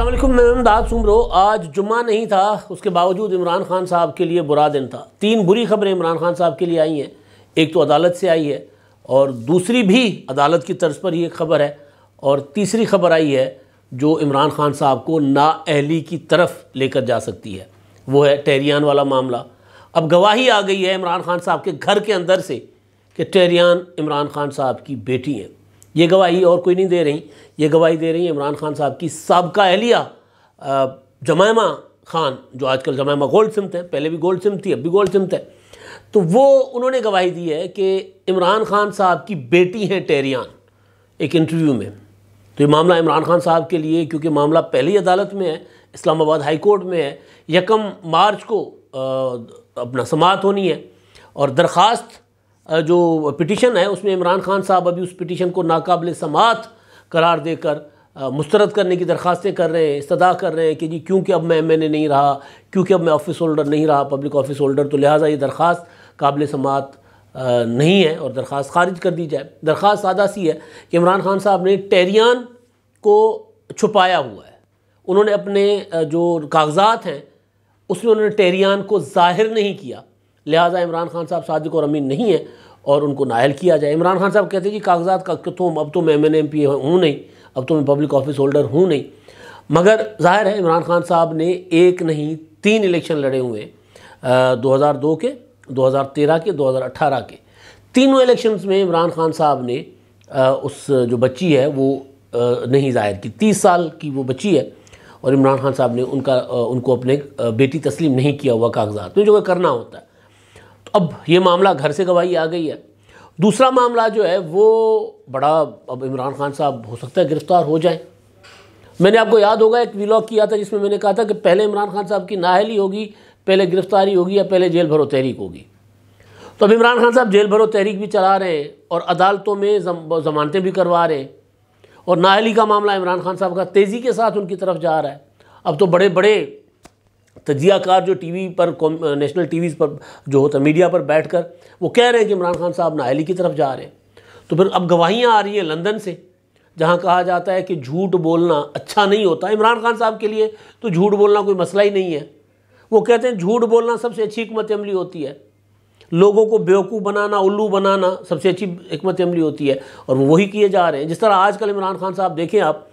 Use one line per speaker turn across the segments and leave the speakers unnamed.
असलम मैं दाद सुमरो आज जुम्मा नहीं था उसके बावजूद इमरान खान साहब के लिए बुरा दिन था तीन बुरी खबरें इमरान खान साहब के लिए आई हैं एक तो अदालत से आई है और दूसरी भी अदालत की तर्ज पर ही एक खबर है और तीसरी खबर आई है जो इमरान खान साहब को नाअहली की तरफ लेकर जा सकती है वो है टेरियान वाला मामला अब गवाही आ गई है इमरान खान साहब के घर के अंदर से कि टेरियान इमरान खान साहब की बेटी हैं ये गवाही और कोई नहीं दे रही ये गवाही दे रही इमरान खान साहब की सबका अहलिया जमायमा खान जो आजकल जमायमा गोल्ड सिमत है पहले भी गोल्ड सिमत थी अब भी गोल्ड सिमत है तो वो उन्होंने गवाही दी है कि इमरान खान साहब की बेटी हैं टेरियान एक इंटरव्यू में तो ये मामला इमरान खान साहब के लिए क्योंकि मामला पहली अदालत में है इस्लामाबाद हाई कोर्ट में है यकम मार्च को आ, अपना समात होनी है और दरख्वास्त जो पिटिशन है उसमें इमरान खान साहब अभी उस पिटिशन को नाकबल समात करार देकर मुस्तरद करने की दरख्वास्तें कर रहे हैं इस्तः कर रहे हैं कि जी क्योंकि अब मैं एम नहीं रहा क्योंकि अब मैं ऑफिस होल्डर नहीं रहा पब्लिक ऑफिस होल्डर तो लिहाजा ये दरख्वास्त काबिल समात नहीं है और दरख्वास्त खारिज कर दी जाए दरख्वास्त सादा सी है कि इमरान खान साहब ने टेरियान को छुपाया हुआ है उन्होंने अपने जो कागजात हैं उसमें उन्होंने टेरियान को ज़ाहिर नहीं किया लिहाजा इमरान खान साहब सादिक और अमीन नहीं है और उनको नायल किया जाए इमरान खान साहब कहते हैं जी कागजात का तो अब तो मैं एम एन एम पी हूँ नहीं अब तो मैं पब्लिक ऑफिस होल्डर हूँ नहीं मगर जाहिर है इमरान खान साहब ने एक नहीं तीन इलेक्शन लड़े हुए हैं दो हज़ार दो के दो हज़ार तेरह के दो हज़ार अट्ठारह के तीनों इलेक्शन में इमरान खान साहब ने आ, उस जो बच्ची है वो आ, नहीं जाहिर की तीस साल की वो बच्ची है और इमरान खान साहब ने उनका उनको अपने बेटी तस्लीम नहीं किया हुआ कागजात में जो करना होता है अब ये मामला घर से गवाही आ गई है दूसरा मामला जो है वो बड़ा अब इमरान खान साहब हो सकता है गिरफ्तार हो जाए मैंने आपको याद होगा एक वीलॉग किया था जिसमें मैंने कहा था कि पहले इमरान खान साहब की नाहली होगी पहले गिरफ्तारी होगी या पहले जेल भरो तहरीक होगी तो अब इमरान खान साहब जेल भरो तहरीक भी चला रहे हैं और अदालतों में जमानतें भी करवा रहे हैं और नाहली का मामला इमरान खान साहब का तेज़ी के साथ उनकी तरफ जा रहा है अब तो बड़े बड़े तजियाकार जो टीवी पर नेशनल टीवी पर जो होता है मीडिया पर बैठ कर वो कह रहे हैं कि इमरान खान साहब नाहली की तरफ जा रहे हैं तो फिर अब गवाहियाँ आ रही हैं लंदन से जहाँ कहा जाता है कि झूठ बोलना अच्छा नहीं होता इमरान खान साहब के लिए तो झूठ बोलना कोई मसला ही नहीं है वो कहते हैं झूठ बोलना सबसे अच्छी हमत अमली होती है लोगों को बेवकूफ़ बनाना उल्लू बनाना सबसे अच्छी हमत अमली होती है और वो वही किए जा रहे हैं जिस तरह आजकल इमरान खान साहब देखें आप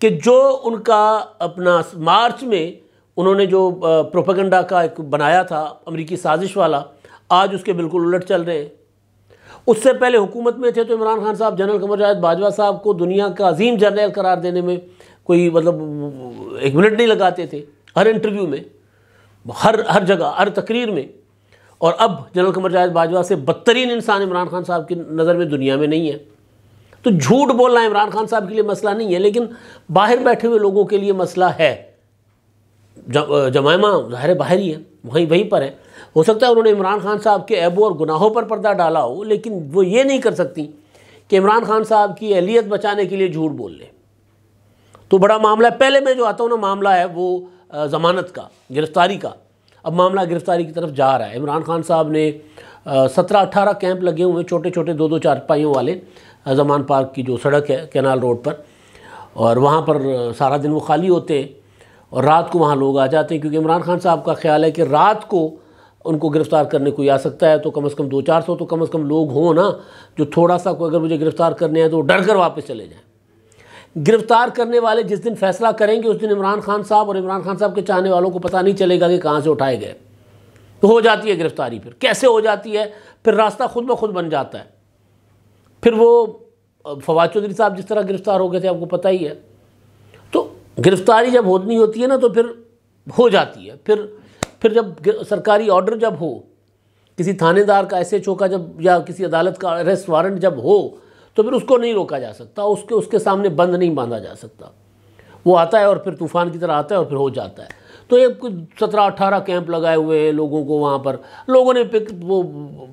कि जो उनका अपना मार्च में उन्होंने जो प्रोपागेंडा का एक बनाया था अमरीकी साजिश वाला आज उसके बिल्कुल उलट चल रहे हैं उससे पहले हुकूमत में थे तो इमरान खान साहब जनरल कमर जावेद बाजवा साहब को दुनिया का अजीम जर्नैल करार देने में कोई मतलब एक मिनट नहीं लगाते थे हर इंटरव्यू में हर हर जगह हर तकरीर में और अब जनरल कमर जावेद बाजवा से बदतरीन इंसान इमरान खान साहब की नज़र में दुनिया में नहीं है तो झूठ बोलना इमरान खान साहब के लिए मसला नहीं है लेकिन बाहर बैठे हुए लोगों के लिए मसला है जमायमा ज़ाहिर बाहर ही है वहीं वहीं पर है हो सकता है उन्होंने इमरान खान साहब के ऐबों और गुनाहों पर पर्दा डाला हो लेकिन वो ये नहीं कर सकती कि इमरान खान साहब की अहलियत बचाने के लिए झूठ बोल ले तो बड़ा मामला है पहले मैं जो आता हूँ ना मामला है वो ज़मानत का गिरफ़्तारी का अब मामला गिरफ़्तारी की तरफ जा रहा है इमरान खान साहब ने सत्रह अट्ठारह कैंप लगे हुए छोटे छोटे दो दो चार पाइयों वाले जमान पार्क की जो सड़क है कैनाल रोड पर और वहाँ पर सारा दिन वो खाली होते हैं और रात को वहाँ लोग आ जाते हैं क्योंकि इमरान खान साहब का ख्याल है कि रात को उनको गिरफ़्तार करने कोई आ सकता है तो कम अज़ कम दो चार सौ तो कम अज़ कम लोग हों ना जो थोड़ा सा कोई अगर मुझे गिरफ़्तार करने हैं तो डर कर वापस चले जाएं गिरफ़्तार करने वाले जिस दिन फैसला करेंगे उस दिन इमरान खान साहब और इमरान खान साहब के चाहने वालों को पता नहीं चलेगा कि कहाँ से उठाए गए तो हो जाती है गिरफ़्तारी फिर कैसे हो जाती है फिर रास्ता खुद ब खुद बन जाता है फिर वो फवाद चौधरी साहब जिस तरह गिरफ़्तार हो गए थे आपको पता ही है गिरफ्तारी जब होनी होती है ना तो फिर हो जाती है फिर फिर जब सरकारी ऑर्डर जब हो किसी थानेदार का ऐसे चौका जब या किसी अदालत का अरेस्ट वारंट जब हो तो फिर उसको नहीं रोका जा सकता उसके उसके सामने बंद नहीं बांधा जा सकता वो आता है और फिर तूफान की तरह आता है और फिर हो जाता है तो ये कुछ सत्रह अट्ठारह कैंप लगाए हुए हैं लोगों को वहाँ पर लोगों ने पिक वो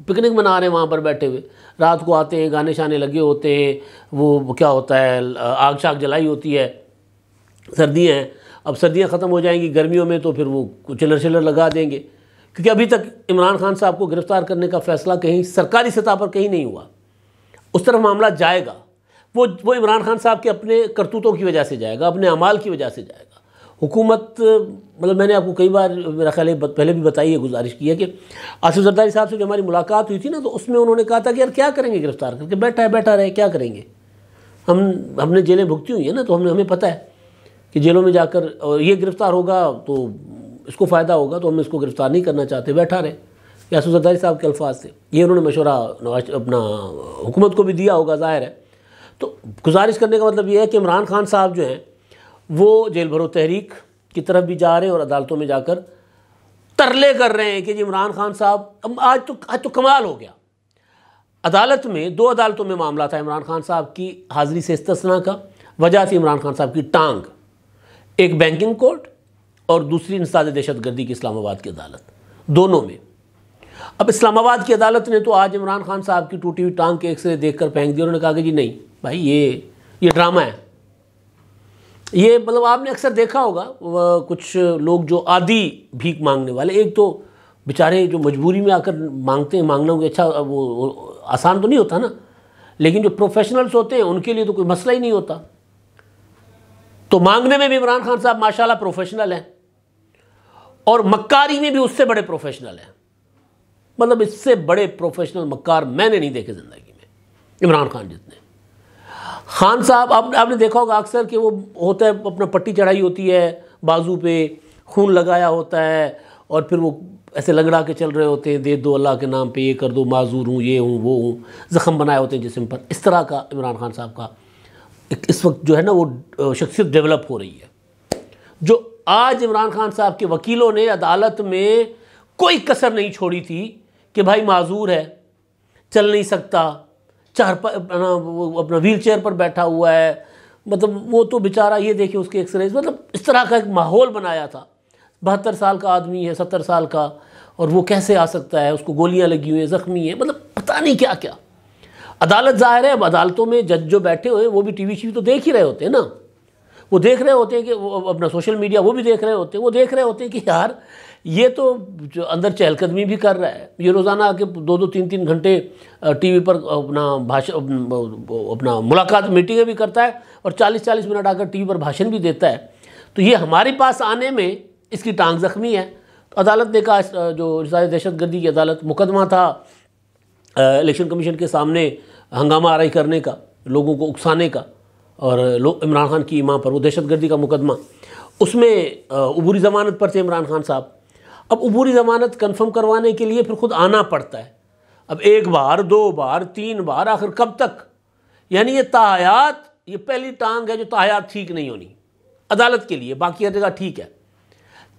पिकनिक मना रहे हैं वहाँ पर बैठे हुए रात को आते हैं गाने शाने लगे होते हैं वो क्या होता है आग शाग जलाई होती है सर्दियाँ हैं अब सर्दियाँ ख़त्म हो जाएंगी गर्मियों में तो फिर वो चिलर शिलर लगा देंगे क्योंकि अभी तक इमरान खान साहब को गिरफ्तार करने का फैसला कहीं सरकारी सतह पर कहीं नहीं हुआ उस तरफ मामला जाएगा वो वो इमरान खान साहब के अपने करतूतों की वजह से जाएगा अपने अमाल की वजह से जाएगा हुकूमत मतलब मैंने आपको कई बार मेरा ख्याल पहले भी बताई है गुजारिश की है कि आसिफ जरदारी साहब से जो हमारी मुलाकात हुई थी ना तो उसमें उन्होंने कहा था कि यार क्या करेंगे गिरफ़्तार करके बैठा है बैठा रहे क्या करेंगे हम हमने जेलें भुगती हुई है ना तो हमें हमें पता है कि जेलों में जाकर ये गिरफ्तार होगा तो इसको फ़ायदा होगा तो हम इसको गिरफ्तार नहीं करना चाहते बैठा रहे यासू सरदारी साहब के अल्फाज थे ये उन्होंने मशवरा अपना हुकूमत को भी दिया होगा ज़ाहिर है तो गुजारिश करने का मतलब ये है कि इमरान खान साहब जो हैं वो जेल भरो तहरीक की तरफ भी जा रहे हैं और अदालतों में जाकर तरले कर रहे हैं कि जी इमरान खान साहब आज तो आज तो कमाल हो गया अदालत में दो अदालतों में मामला था इमरान खान साहब की हाजिरी से इस्तना का वजह थी इमरान खान साहब की टांग एक बैंकिंग कोर्ट और दूसरी इंसाद दहशत गर्दी की इस्लामाबाद की अदालत दोनों में अब इस्लामाबाद की अदालत ने तो आज इमरान खान साहब की टूटी हुई टांग के एक्सरे देख कर फेंक दिया उन्होंने कहा कि जी नहीं भाई ये ये ड्रामा है ये मतलब आपने अक्सर देखा होगा कुछ लोग जो आदि भीख मांगने वाले एक तो बेचारे जो मजबूरी में आकर मांगते हैं मांगना उनके अच्छा वो आसान तो नहीं होता ना लेकिन जो प्रोफेशनल्स होते हैं उनके लिए तो कोई मसला ही नहीं होता तो मांगने में भी इमरान खान साहब माशाल्लाह प्रोफेशनल हैं और मक्कारी में भी उससे बड़े प्रोफेशनल हैं मतलब इससे बड़े प्रोफेशनल मक्कार मैंने नहीं देखे ज़िंदगी में इमरान खान जितने खान साहब आप, आपने देखा होगा अक्सर कि वो होता है अपना पट्टी चढ़ाई होती है बाजू पे खून लगाया होता है और फिर वो ऐसे लंगड़ा के चल रहे होते हैं दे दो अल्लाह के नाम पे ये कर दो माजूर हूँ ये हूँ वो हूँ जख्म बनाए होते हैं जिसम पर इस तरह का इमरान खान साहब का इस वक्त जो है ना वो शख्सियत डेवलप हो रही है जो आज इमरान खान साहब के वकीलों ने अदालत में कोई कसर नहीं छोड़ी थी कि भाई माजूर है चल नहीं सकता चार अपना व्हील चेयर पर बैठा हुआ है मतलब वो तो बेचारा ये देखे उसके एक्सरेज मतलब इस तरह का एक माहौल बनाया था बहत्तर साल का आदमी है सत्तर साल का और वो कैसे आ सकता है उसको गोलियां लगी हुई हैं ज़ख्मी है मतलब पता नहीं क्या क्या अदालत जाहिर है अब अदालतों में जज जो बैठे हुए हैं वो भी टी वी शीवी तो देख ही रहे होते हैं ना वो देख रहे होते हैं कि वो अपना सोशल मीडिया वो भी देख रहे होते हैं वो देख रहे होते हैं कि यार ये तो जो अंदर चहलकदमी भी कर रहा है ये रोज़ाना आके दो दो तीन तीन घंटे टीवी पर अपना भाषण अपना मुलाकात मीटिंगें भी करता है और चालीस चालीस मिनट आकर टीवी पर भाषण भी देता है तो ये हमारे पास आने में इसकी टांग जख्मी है तो अदालत ने कहा जो रिसाज दहशत गर्दी की अदालत मुकदमा था इलेक्शन कमीशन के सामने हंगामा आरई करने का लोगों को उकसाने का और लोग इमरान खान की इमाम पर वो दहशत गर्दी का मुकदमा उसमें अबूरी ज़मानत पर थे इमरान खान साहब अब अबूरी ज़मानत कन्फर्म करवाने के लिए फिर खुद आना पड़ता है अब एक बार दो बार तीन बार आखिर कब तक यानी ये तायात ये पहली टांग है जो तायात ठीक नहीं होनी अदालत के लिए बाकी हर जगह ठीक है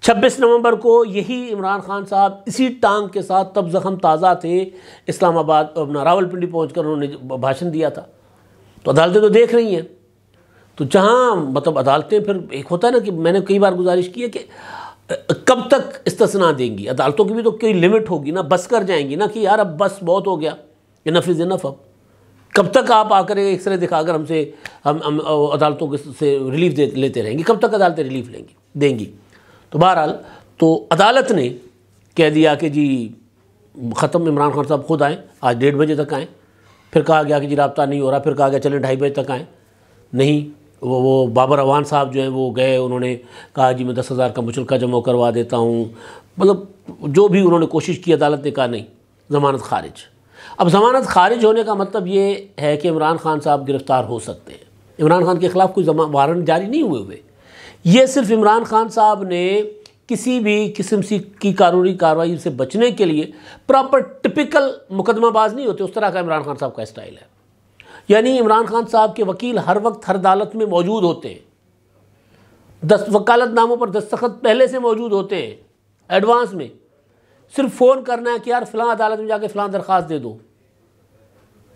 छब्बीस नवंबर को यही इमरान खान साहब इसी टांग के साथ तब ज़ख़म ताज़ा थे इस्लामाबाद अपना रावलपिंडी पहुँच कर उन्होंने भाषण दिया था तो अदालतें तो देख रही हैं तो जहाँ मतलब अदालतें फिर एक होता है ना कि मैंने कई बार गुजारिश की है कि कब तक इस्तना देंगी अदालतों की भी तो कोई लिमिट होगी ना बस कर जाएंगी ना कि यार अब बस बहुत हो गया इनफ इज़ इनफ अब कब तक आप आकर एक्सरे दिखाकर हमसे हम हम अदालतों के से रिलीफ दे लेते रहेंगे कब तक अदालतें रिलीफ लेंगी देंगी तो बहरहाल तो अदालत ने कह दिया कि जी ख़त्म इमरान खान साहब खुद आएँ आज डेढ़ बजे तक आएँ फिर कहा गया कि जी रबता नहीं हो रहा फिर कहा गया चलें ढाई बजे तक आएँ नहीं वो वो बाबर अवान साहब जो हैं वो गए उन्होंने कहा जी मैं दस हज़ार का मुचलका जमा करवा देता हूँ मतलब जो भी उन्होंने कोशिश की अदालत ने कहा नहीं ज़मानत खारिज अब ज़मानत खारिज होने का मतलब ये है कि इमरान खान साहब गिरफ़्तार हो सकते हैं इमरान खान के ख़िलाफ़ कोई वारंट जारी नहीं हुए हुए ये सिर्फ इमरान खान साहब ने किसी भी किस्म सी की कानूनी कार्रवाई से बचने के लिए प्रॉपर टिपिकल मुकदमाबाज नहीं होते उस तरह का इमरान खान साहब का स्टाइल है यानी इमरान खान साहब के वकील हर वक्त हर अदालत में मौजूद होते हैं दस वकालत नामों पर दस्तखत पहले से मौजूद होते हैं एडवांस में सिर्फ फ़ोन करना है कि यार फलां अदालत में जाकर फलां दरख्वास्त दे दो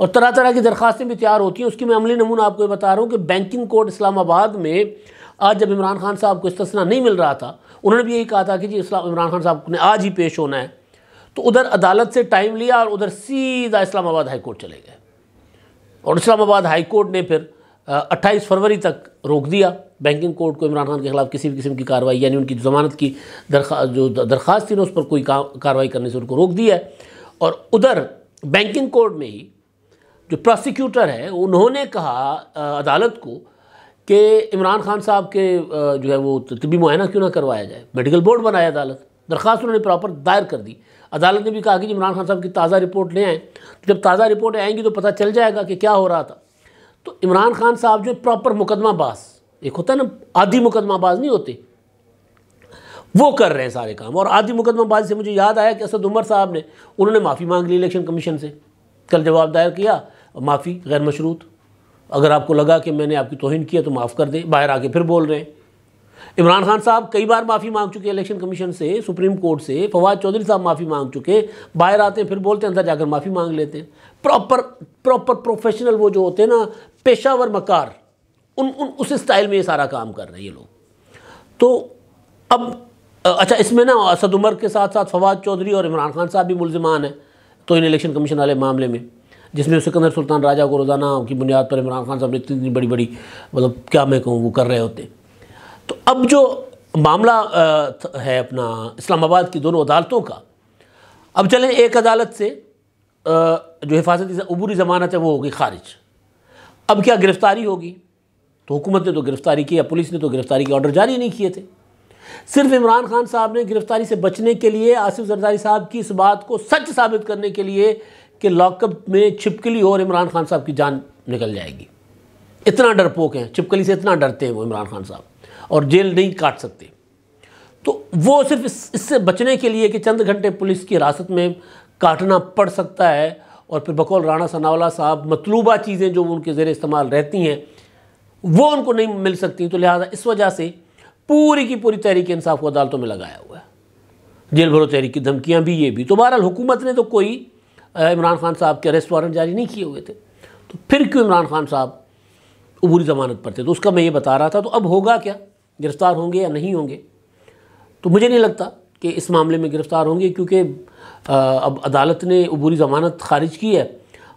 और तरह तरह की दरख्वास्तें भी तैयार होती हैं उसकी मैं अमली नमूना आपको बता रहा हूँ कि बैंकिंग कोर्ट इस्लामाबाद में आज जब इमरान खान साहब को इस्तना नहीं मिल रहा था उन्होंने भी यही कहा था कि जी इस्लाम इमरान खान साहब ने आज ही पेश होना है तो उधर अदालत से टाइम लिया और उधर सीधा इस्लामाबाद हाई कोर्ट चले गए और इस्लामाबाद हाई कोर्ट ने फिर अट्ठाईस फरवरी तक रोक दिया बैंकिंग कोर्ट को इमरान खान के खिलाफ किसी भी किस्म की कार्रवाई यानी उनकी जमानत की दरखा जो दरखास्त थी ना उस पर कोई कार्रवाई करने से उनको रोक दिया है और उधर बैंकिंग कोर्ट में ही जो प्रोसिक्यूटर है उन्होंने कहा अदालत को कि इमरान खान साहब के जो है वो तबी मुआयना क्यों ना करवाया जाए मेडिकल बोर्ड बनाया अदालत दरख्वास्त उन्होंने प्रॉपर दायर कर दी अदालत ने भी कहा कि इमरान खान साहब की ताज़ा रिपोर्ट ले आएँ तो जब ताज़ा रिपोर्ट आएंगी तो पता चल जाएगा कि क्या हो रहा था तो इमरान खान साहब जो प्रॉपर मुकदमा बाज एक होता है ना आधी मुकदमाबाज नहीं होते वो कर रहे हैं सारे काम और आधी बाज से मुझे याद आया कि असद उमर साहब ने उन्होंने माफ़ी मांग ली इलेक्शन कमीशन से कल जवाब दायर किया माफ़ी गैर मशरूत अगर आपको लगा कि मैंने आपकी तोहिन किया तो माफ़ कर दें बाहर आके फिर बोल रहे हैं इमरान खान साहब कई बार माफ़ी मांग चुके हैं इलेक्शन कमीशन से सुप्रीम कोर्ट से फवाद चौधरी साहब माफ़ी मांग चुके बाहर आते हैं फिर बोलते हैं अंदर जाकर माफ़ी मांग लेते हैं प्रॉपर प्रॉपर प्रोफेशनल वो जो होते हैं ना पेशावर मकार उन, उन उस स्टाइल में ये सारा काम कर रहे हैं ये लोग तो अब अच्छा इसमें ना असद उमर के साथ साथ फवाद चौधरी और इमरान खान साहब भी मुलजमान हैं तो इन इलेक्शन कमीशन वाले मामले में जिसमें सिकंदर सुल्तान राजा को रोज़ाना की बुनियाद पर इमरान खान साहब ने इतनी बड़ी बड़ी मतलब क्या मैं कहूँ वो कर रहे होते तो अब जो मामला है अपना इस्लामाबाद की दोनों अदालतों का अब चलें एक अदालत से जो हिफाजती अबूरी ज़मानत है वो होगी खारिज अब क्या गिरफ़्तारी होगी तो हुकूमत ने तो गिरफ़्तारी की या पुलिस ने तो गिरफ़्तारी के ऑर्डर जारी नहीं किए थे सिर्फ इमरान खान साहब ने गिरफ़्तारी से बचने के लिए आसिफ जरदारी साहब की इस बात को सच साबित करने के लिए कि लॉकअप में छिपकली और इमरान खान साहब की जान निकल जाएगी इतना डरपोक हैं छिपकली से इतना डरते हैं वो इमरान खान साहब और जेल नहीं काट सकते तो वो सिर्फ इस, इससे बचने के लिए कि चंद घंटे पुलिस की हिरासत में काटना पड़ सकता है और फिर बकौल राणा सनावला साहब मतलूबा चीज़ें जो उनके ज़ेर इस्तेमाल रहती हैं वो उनको नहीं मिल सकती तो लिहाजा इस वजह से पूरी की पूरी तहरीक इंसाफ को अदालतों में लगाया हुआ है जेल भरो तहरीक की धमकियाँ भी ये भी तो बहरहाल हुकूमत ने तो कोई इमरान खान साहब के अरेस्ट वारंट जारी नहीं किए हुए थे तो फिर क्यों इमरान खान साहब अबूरी ज़मानत पर थे तो उसका मैं ये बता रहा था तो अब होगा क्या गिरफ़्तार होंगे या नहीं होंगे तो मुझे नहीं लगता कि इस मामले में गिरफ़्तार होंगे क्योंकि अब अदालत ने अबूरी ज़मानत खारिज की है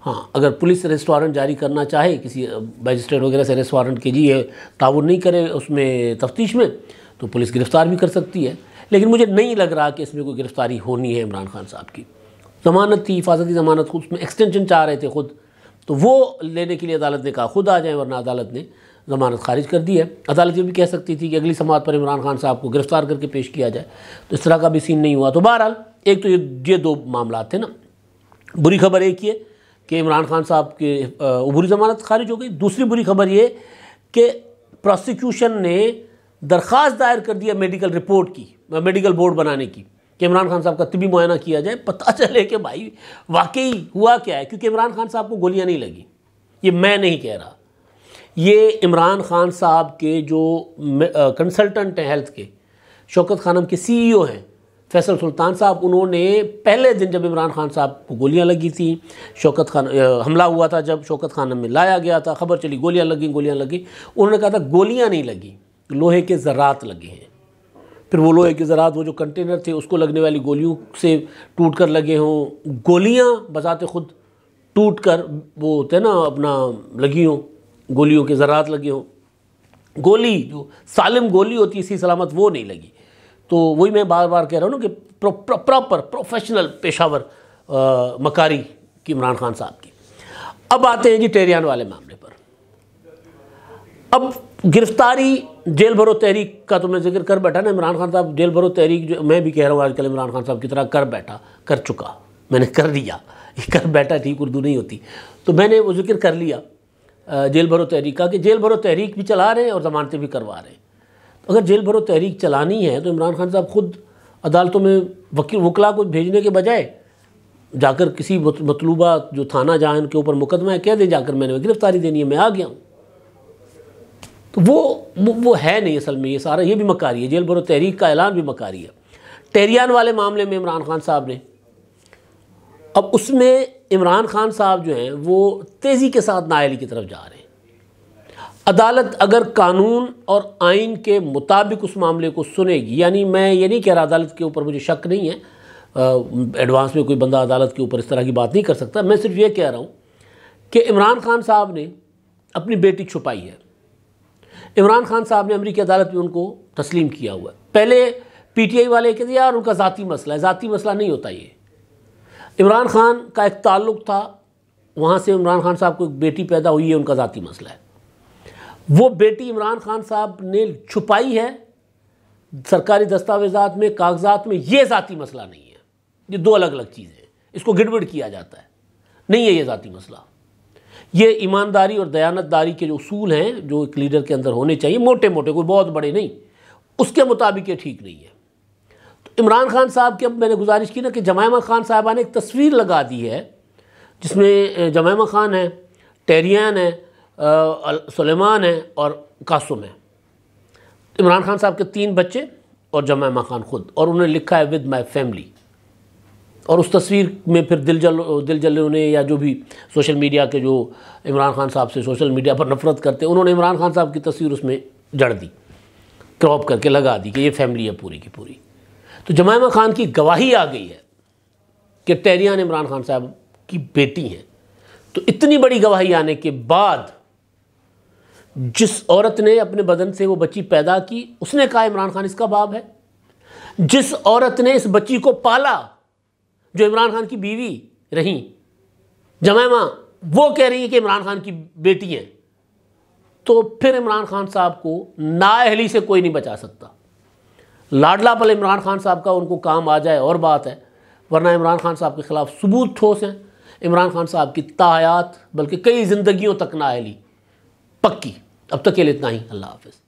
हाँ अगर पुलिस अरेस्ट वारंट जारी करना चाहे किसी मजिस्ट्रेट वगैरह से अरेस्ट वारंट के लिए ताउन नहीं करे उसमें तफ्तीश में तो पुलिस गिरफ़्तार भी कर सकती है लेकिन मुझे नहीं लग रहा कि इसमें कोई गिरफ़्तारी होनी है इमरान खान साहब की ज़मानत थी हिफाजती ज़मानत उसमें एक्सटेंशन चाह रहे थे ख़ुद तो वो लेने के लिए अदालत ने कहा खुद आ जाए वरना अदालत ने ज़मानत खारिज कर दी है अदालत ये भी कह सकती थी कि अगली समात पर इमरान खान साहब को गिरफ़्तार करके पेश किया जाए तो इस तरह का भी सीन नहीं हुआ तो बहरहाल एक तो ये ये दो मामला थे ना बुरी खबर एक ये कि इमरान खान साहब के बुरी ज़मानत खारिज हो गई दूसरी बुरी खबर ये कि प्रोसिक्यूशन ने दरख्वास्त दायर कर दिया मेडिकल रिपोर्ट की मेडिकल बोर्ड बनाने की कि इमरान खान साहब का तबी मुआयना किया जाए पता चले कि भाई वाकई हुआ क्या है क्योंकि इमरान खान साहब को गोलियां नहीं लगी ये मैं नहीं कह रहा ये इमरान खान साहब के जो कंसल्टेंट हैं हेल्थ के शौकत खानम के सीईओ e हैं फैसल सुल्तान साहब उन्होंने पहले दिन जब इमरान खान साहब को गोलियां लगी थी शौकत खान हमला हुआ था जब शौकत खानम में लाया गया था खबर चली गोलियां लगी गोलियां लगी उन्होंने कहा था गोलियां नहीं लगी लोहे के ज़रात लगे हैं फिर वो लोहे के ज़रात वो जो कंटेनर थे उसको लगने वाली गोलियों से टूट कर लगे हों गोलियाँ बजाते खुद टूट कर वो होते हैं ना अपना लगी हों गोलियों के ज़रात लगे हों गोली जो सालिम गोली होती है इसी सलामत वो नहीं लगी तो वही मैं बार बार कह रहा हूँ ना कि प्रॉपर प्रोफेशनल पेशावर आ, मकारी की इमरान खान साहब की अब आते हैं जी टेरियान वाले मामले पर अब गिरफ्तारी जेल भरो तहरीक का तुमने जिक्र कर बैठा ना इमरान खान साहब जेल भरो तहरीक जो मैं भी कह रहा हूँ आजकल इमरान खान साहब की तरह कर बैठा कर चुका मैंने कर दिया कर बैठा ठीक उर्दू नहीं होती तो मैंने वो जिक्र कर लिया जेल भरो तहरीक का कि जेल भरो तहरीक भी चला रहे हैं और जमानतें भी करवा रहे हैं तो अगर जेल भरो तहरीक चलानी है तो इमरान खान साहब खुद अदालतों में वकील वकला को भेजने के बजाय जाकर किसी मतलूबा जो थाना जहाँ उनके ऊपर मुकदमा है कह दे जाकर मैंने गिरफ्तारी देनी है मैं आ गया हूँ तो वो वो है नहीं असल में ये सारा ये भी मकारी है जेल भरो तहरीक का ऐलान भी मकारी है टेरियान वाले मामले में इमरान खान साहब ने अब उसमें इमरान खान साहब जो हैं वो तेज़ी के साथ नायली की तरफ जा रहे हैं अदालत अगर कानून और आइन के मुताबिक उस मामले को सुनेगी यानी मैं ये नहीं कह रहा अदालत के ऊपर मुझे शक नहीं है एडवांस में कोई बंदा अदालत के ऊपर इस तरह की बात नहीं कर सकता मैं सिर्फ ये कह रहा हूँ कि इमरान खान साहब ने अपनी बेटी छुपाई है इमरान खान साहब ने अमरीकी अदालत में उनको तस्लीम किया हुआ है पहले आई वाले कहते यार उनका ज़ाती मसला है ज़ाती मसला नहीं होता ये इमरान खान का एक ताल्लुक था वहाँ से इमरान खान साहब को एक बेटी पैदा हुई है उनका ज़ाती मसला है वो बेटी इमरान खान साहब ने छुपाई है सरकारी दस्तावेजात में कागजात में ये ज़ाती मसला नहीं है ये दो अलग अलग चीज़ें इसको गिड़बिड़ किया जाता है नहीं है ये ज़ाती मसला ये ईमानदारी और दयानतदारी के जो असूल हैं जो एक लीडर के अंदर होने चाहिए मोटे मोटे कोई बहुत बड़े नहीं उसके मुताबिक ये ठीक नहीं है तो इमरान खान साहब की अब मैंने गुजारिश की ना कि जमायमा खान साहबा ने एक तस्वीर लगा दी है जिसमें जमायमा खान है टेरियान है सलेमान है और कासुम है इमरान खान साहब के तीन बच्चे और जमायमा खान खुद और उन्होंने लिखा है विद माई फैमिली और उस तस्वीर में फिर दिल जल दिल जलों ने या जो भी सोशल मीडिया के जो इमरान खान साहब से सोशल मीडिया पर नफरत करते हैं उन्होंने इमरान खान साहब की तस्वीर उसमें जड़ दी क्रॉप करके लगा दी कि ये फैमिली है पूरी की पूरी तो जमायमा खान की गवाही आ गई है कि तैरियान इमरान खान साहब की बेटी हैं तो इतनी बड़ी गवाही आने के बाद जिस औरत ने अपने बदन से वो बच्ची पैदा की उसने कहा इमरान खान इसका बाप है जिस औरत ने इस बच्ची को पाला जो इमरान खान की बीवी रहीं जमैमा वो कह रही हैं कि इमरान खान की बेटी हैं तो फिर इमरान खान साहब को नाअहली से कोई नहीं बचा सकता लाडला पल इमरान खान साहब का उनको काम आ जाए और बात है वरना इमरान खान साहब के ख़िलाफ़ सबूत ठोस हैं इमरान खान साहब की तायात बल्कि कई ज़िंदगियों तक नाअहली पक्की अब तक के लिए इतना ही अल्लाह हाफिज़